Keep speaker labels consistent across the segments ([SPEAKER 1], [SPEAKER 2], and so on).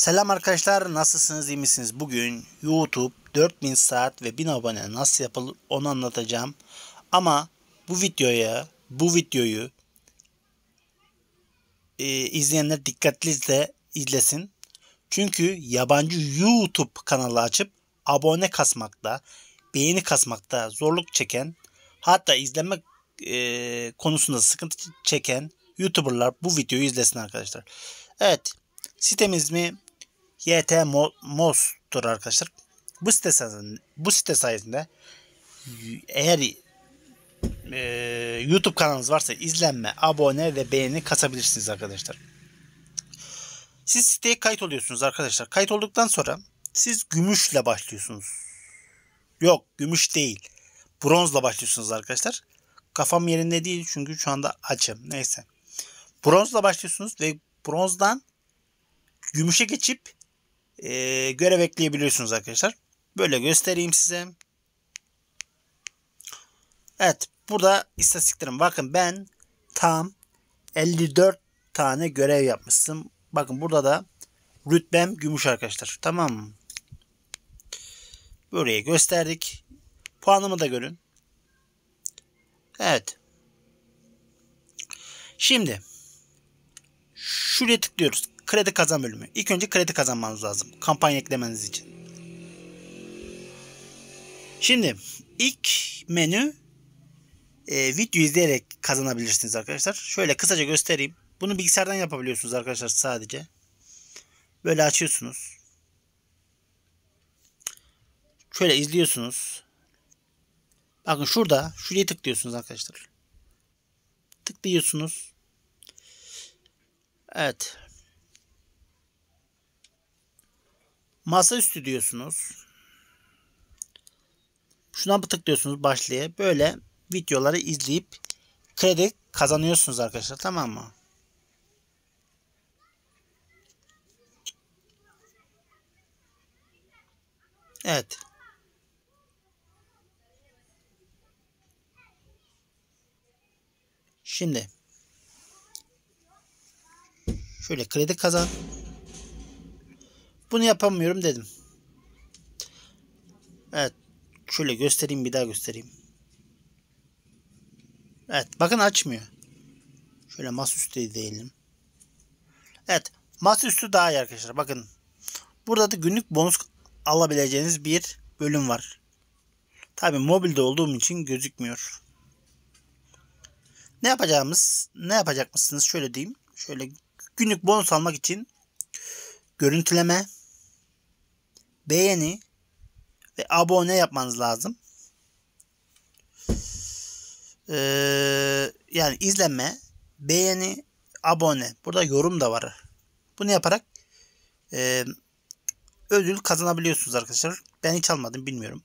[SPEAKER 1] Selam arkadaşlar nasılsınız iyi misiniz? Bugün YouTube 4000 saat ve 1000 abone nasıl yapılır onu anlatacağım. Ama bu videoya bu videoyu e, izleyenler dikkatli izle, izlesin. Çünkü yabancı YouTube kanalı açıp abone kasmakta, beğeni kasmakta zorluk çeken hatta izleme e, konusunda sıkıntı çeken YouTuber'lar bu videoyu izlesin arkadaşlar. Evet sitemiz mi YT Mos'tur arkadaşlar. Bu site sayesinde, bu site sayesinde eğer e, YouTube kanalınız varsa izlenme, abone ve beğeni kasabilirsiniz arkadaşlar. Siz siteye kayıt oluyorsunuz arkadaşlar. Kayıt olduktan sonra siz gümüşle başlıyorsunuz. Yok gümüş değil. Bronzla başlıyorsunuz arkadaşlar. Kafam yerinde değil çünkü şu anda açım. Neyse. Bronzla başlıyorsunuz ve bronzdan gümüşe geçip e, görev ekleyebiliyorsunuz arkadaşlar. Böyle göstereyim size. Evet burada istatistiklerim bakın ben tam 54 tane görev yapmıştım. Bakın burada da rütbem gümüş arkadaşlar. Tamam mı? Buraya gösterdik. Puanımı da görün. Evet. Şimdi şuraya tıklıyoruz. Kredi kazan bölümü. İlk önce kredi kazanmanız lazım. Kampanya eklemeniz için. Şimdi ilk menü e, video izleyerek kazanabilirsiniz arkadaşlar. Şöyle kısaca göstereyim. Bunu bilgisayardan yapabiliyorsunuz arkadaşlar sadece. Böyle açıyorsunuz. Şöyle izliyorsunuz. Bakın şurada şuraya tıklıyorsunuz arkadaşlar. Tıklıyorsunuz. Evet. Masaüstü diyorsunuz. Şuna tıklıyorsunuz başlığa. Böyle videoları izleyip kredi kazanıyorsunuz arkadaşlar tamam mı? Evet. Şimdi şöyle kredi kazan. Bunu yapamıyorum dedim. Evet. Şöyle göstereyim bir daha göstereyim. Evet bakın açmıyor. Şöyle masaüstü diyelim. Evet masaüstü daha iyi arkadaşlar bakın. Burada da günlük bonus alabileceğiniz bir bölüm var. Tabi mobilde olduğum için gözükmüyor. Ne yapacağımız, ne yapacak mısınız şöyle diyeyim. Şöyle günlük bonus almak için görüntüleme, beğeni ve abone yapmanız lazım. Ee, yani izlenme, beğeni, abone. Burada yorum da var. Bunu yaparak e, ödül kazanabiliyorsunuz arkadaşlar. Ben hiç almadım bilmiyorum.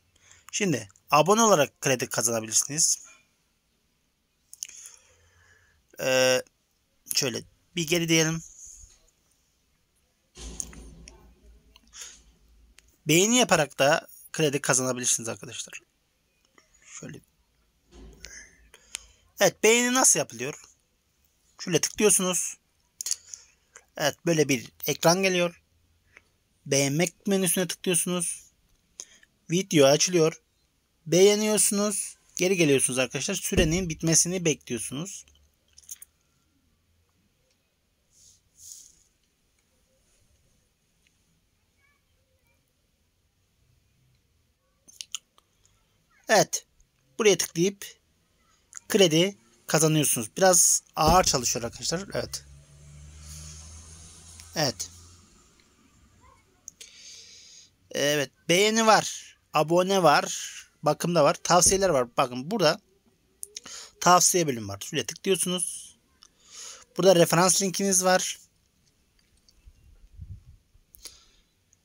[SPEAKER 1] Şimdi abone olarak kredi kazanabilirsiniz. Ee, şöyle bir geri diyelim. Beğeni yaparak da kredi kazanabilirsiniz arkadaşlar. Şöyle. Evet beğeni nasıl yapılıyor? Şöyle tıklıyorsunuz. Evet böyle bir ekran geliyor. Beğenmek menüsüne tıklıyorsunuz. Video açılıyor. Beğeniyorsunuz. Geri geliyorsunuz arkadaşlar. Sürenin bitmesini bekliyorsunuz. Evet. Buraya tıklayıp kredi kazanıyorsunuz. Biraz ağır çalışıyor arkadaşlar. Evet. Evet. Evet. Beğeni var. Abone var. Bakımda var. Tavsiyeler var. Bakın burada tavsiye bölümü var. Şuraya tıklıyorsunuz. Burada referans linkiniz var.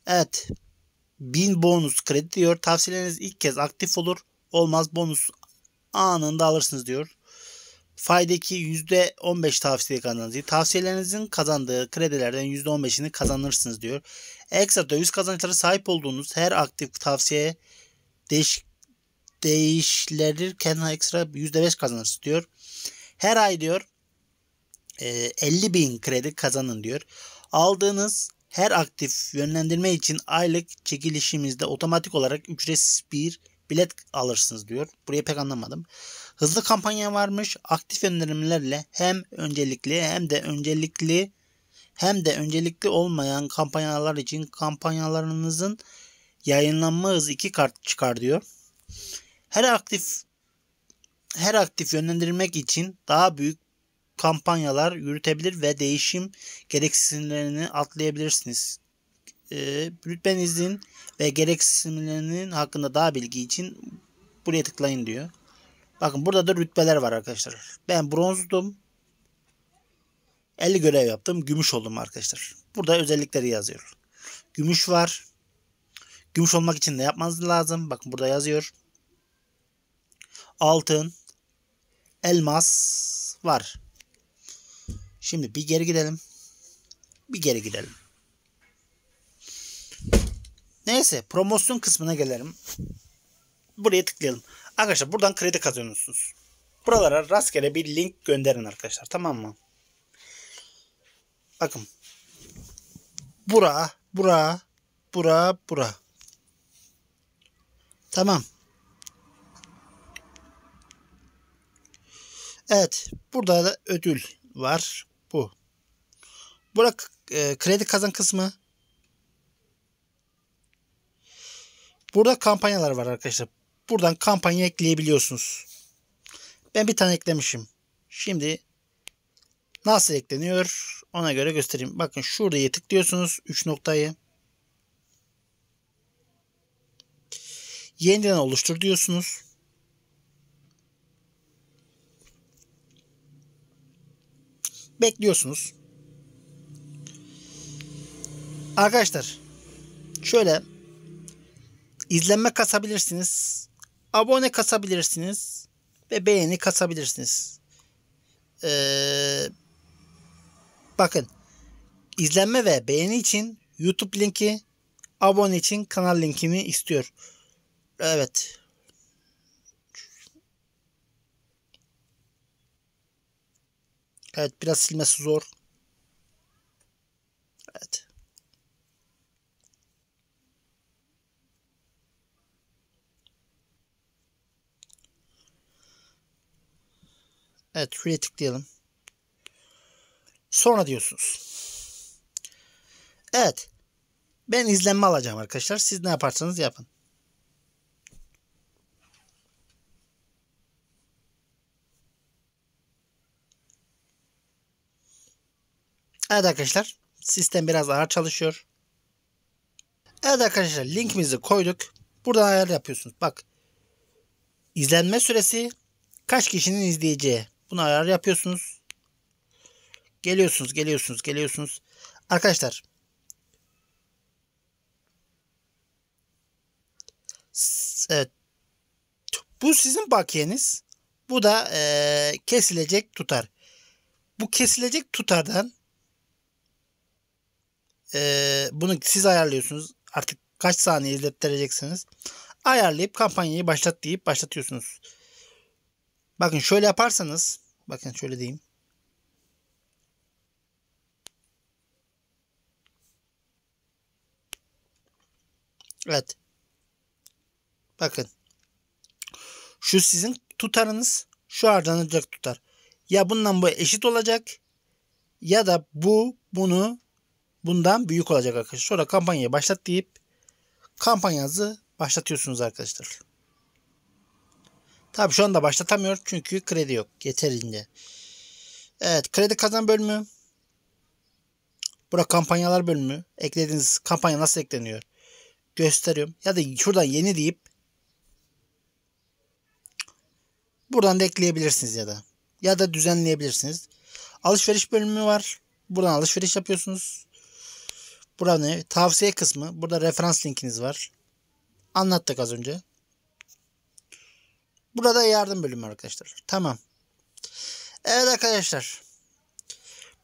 [SPEAKER 1] Evet. 1000 bonus kredi diyor. Tavsiyeleriniz ilk kez aktif olur olmaz bonus anında alırsınız diyor. Faydaki %15 tavsiye kazanıcı. Tavsiyelerinizin kazandığı kredilerden %15'ini kazanırsınız diyor. Ekstra döviz kazançları sahip olduğunuz her aktif tavsiye değiş, değiştirirken ekstra %5 kazanırsınız diyor. Her ay diyor 50 e, bin kredi kazanın diyor. Aldığınız her aktif yönlendirme için aylık çekilişimizde otomatik olarak ücretsiz bir bilet alırsınız diyor. Burayı pek anlamadım. Hızlı kampanya varmış. Aktif önerimlerle hem öncelikli hem de öncelikli hem de öncelikli olmayan kampanyalar için kampanyalarınızın yayınlanma hızı 2 kart çıkar diyor. Her aktif her aktif yönlendirmek için daha büyük kampanyalar yürütebilir ve değişim gereksinimlerini atlayabilirsiniz e, ee, rütben izin ve gereksinimlerinin hakkında daha bilgi için buraya tıklayın diyor. Bakın burada da rütbeler var arkadaşlar. Ben bronzdum. 50 görev yaptım. Gümüş oldum arkadaşlar. Burada özellikleri yazıyor. Gümüş var. Gümüş olmak için de yapmanız lazım. Bakın burada yazıyor. Altın. Elmas var. Şimdi bir geri gidelim. Bir geri gidelim. Neyse promosyon kısmına gelelim. Buraya tıklayalım. Arkadaşlar buradan kredi kazanıyorsunuz. Buralara rastgele bir link gönderin arkadaşlar tamam mı? Bakın. Bura, bura, bura, bura. Tamam. Evet. Burada da ödül var. Bu. Burak e, kredi kazan kısmı. Burada kampanyalar var arkadaşlar. Buradan kampanya ekleyebiliyorsunuz. Ben bir tane eklemişim. Şimdi nasıl ekleniyor ona göre göstereyim. Bakın şuraya tıklıyorsunuz 3 noktayı. Yeniden oluştur diyorsunuz. Bekliyorsunuz. Arkadaşlar şöyle İzlenme kasabilirsiniz. Abone kasabilirsiniz. Ve beğeni kasabilirsiniz. Ee, bakın. izlenme ve beğeni için YouTube linki, abone için kanal linkimi istiyor. Evet. Evet biraz silmesi zor. Evet. Evet şuraya diyelim. Sonra diyorsunuz. Evet. Ben izlenme alacağım arkadaşlar. Siz ne yaparsanız yapın. Evet arkadaşlar. Sistem biraz ağır çalışıyor. Evet arkadaşlar linkimizi koyduk. Buradan ayar yapıyorsunuz. Bak. İzlenme süresi kaç kişinin izleyeceği. Bunu ayar yapıyorsunuz. Geliyorsunuz, geliyorsunuz, geliyorsunuz. Arkadaşlar Evet. Bu sizin bakiyeniz. Bu da e, kesilecek tutar. Bu kesilecek tutardan e, bunu siz ayarlıyorsunuz. Artık kaç saniye izlettireceksiniz. Ayarlayıp kampanyayı başlat deyip başlatıyorsunuz. Bakın şöyle yaparsanız bakın şöyle diyeyim. Evet. Bakın. Şu sizin tutarınız şu ardından olacak tutar. Ya bundan bu eşit olacak ya da bu bunu bundan büyük olacak arkadaşlar. Sonra kampanyayı başlat deyip kampanyanızı başlatıyorsunuz arkadaşlar. Tabi şu anda başlatamıyor çünkü kredi yok yeterince. Evet kredi kazan bölümü. burada kampanyalar bölümü. Eklediğiniz kampanya nasıl ekleniyor? Gösteriyorum. Ya da şuradan yeni deyip buradan da ekleyebilirsiniz ya da. Ya da düzenleyebilirsiniz. Alışveriş bölümü var. Buradan alışveriş yapıyorsunuz. Burada ne? Tavsiye kısmı. Burada referans linkiniz var. Anlattık az önce. Burada yardım bölümü arkadaşlar. Tamam. Evet arkadaşlar.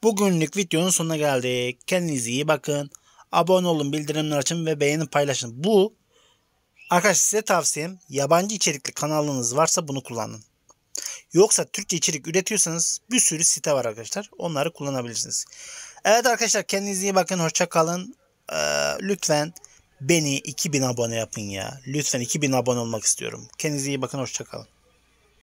[SPEAKER 1] Bugünlük videonun sonuna geldik. Kendinize iyi bakın. Abone olun, bildirimleri açın ve beğenin paylaşın. Bu arkadaşlar size tavsiyem yabancı içerikli kanalınız varsa bunu kullanın. Yoksa Türkçe içerik üretiyorsanız bir sürü site var arkadaşlar. Onları kullanabilirsiniz. Evet arkadaşlar kendinize iyi bakın. Hoşça kalın. Ee, lütfen Beni 2000 abone yapın ya. Lütfen 2000 abone olmak istiyorum. Kendinize iyi bakın. Hoşçakalın.